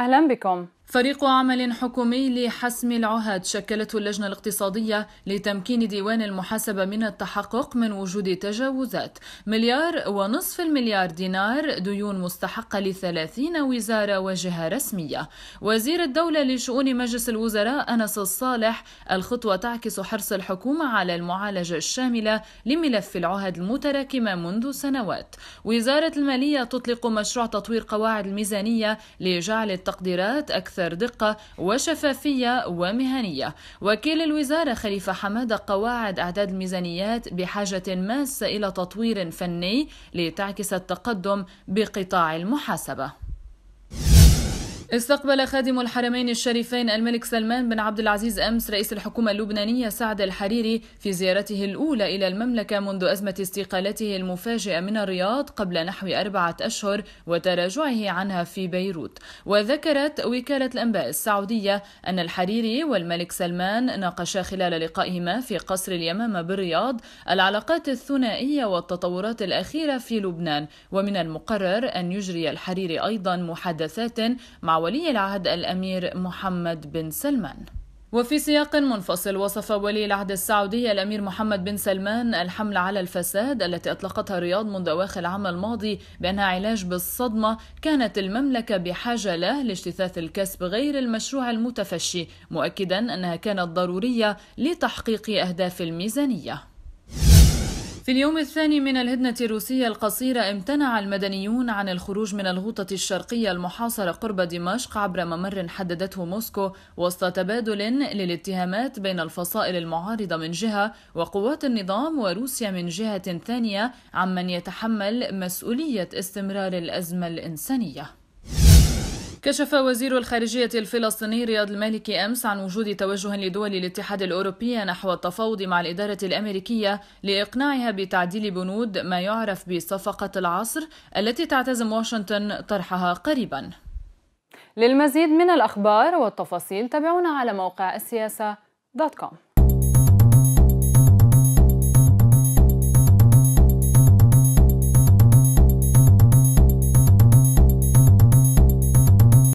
أهلا بكم فريق عمل حكومي لحسم العهد شكلته اللجنة الاقتصادية لتمكين ديوان المحاسبة من التحقق من وجود تجاوزات مليار ونصف المليار دينار ديون مستحقة لثلاثين وزارة وجهة رسمية وزير الدولة لشؤون مجلس الوزراء أنس الصالح الخطوة تعكس حرص الحكومة على المعالجة الشاملة لملف العهد المتراكمة منذ سنوات وزارة المالية تطلق مشروع تطوير قواعد الميزانية لجعل التقديرات أكثر أكثر دقة وشفافية ومهنية وكيل الوزارة خليفة حمادة قواعد أعداد الميزانيات بحاجة ماسة إلى تطوير فني لتعكس التقدم بقطاع المحاسبة استقبل خادم الحرمين الشريفين الملك سلمان بن عبد العزيز أمس رئيس الحكومة اللبنانية سعد الحريري في زيارته الأولى إلى المملكة منذ أزمة استقالته المفاجئة من الرياض قبل نحو أربعة أشهر وتراجعه عنها في بيروت وذكرت وكالة الأنباء السعودية أن الحريري والملك سلمان ناقشا خلال لقائهما في قصر اليمامة بالرياض العلاقات الثنائية والتطورات الأخيرة في لبنان ومن المقرر أن يجري الحريري أيضا محادثات مع ولي العهد الأمير محمد بن سلمان وفي سياق منفصل وصف ولي العهد السعودي الامير محمد بن سلمان الحمله على الفساد التي اطلقتها الرياض منذ اواخر العام الماضي بانها علاج بالصدمه كانت المملكه بحاجه له لاجتثاث الكسب غير المشروع المتفشي مؤكدا انها كانت ضروريه لتحقيق اهداف الميزانيه في اليوم الثاني من الهدنة الروسية القصيرة امتنع المدنيون عن الخروج من الغوطة الشرقية المحاصرة قرب دمشق عبر ممر حددته موسكو وسط تبادل للاتهامات بين الفصائل المعارضة من جهة وقوات النظام وروسيا من جهة ثانية عمن يتحمل مسؤولية استمرار الأزمة الإنسانية كشف وزير الخارجية الفلسطيني رياض المالكي أمس عن وجود توجه لدول الاتحاد الأوروبي نحو التفاوض مع الإدارة الأمريكية لإقناعها بتعديل بنود ما يعرف بصفقة العصر التي تعتزم واشنطن طرحها قريبا للمزيد من الأخبار والتفاصيل تابعونا على موقع السياسة دوت كوم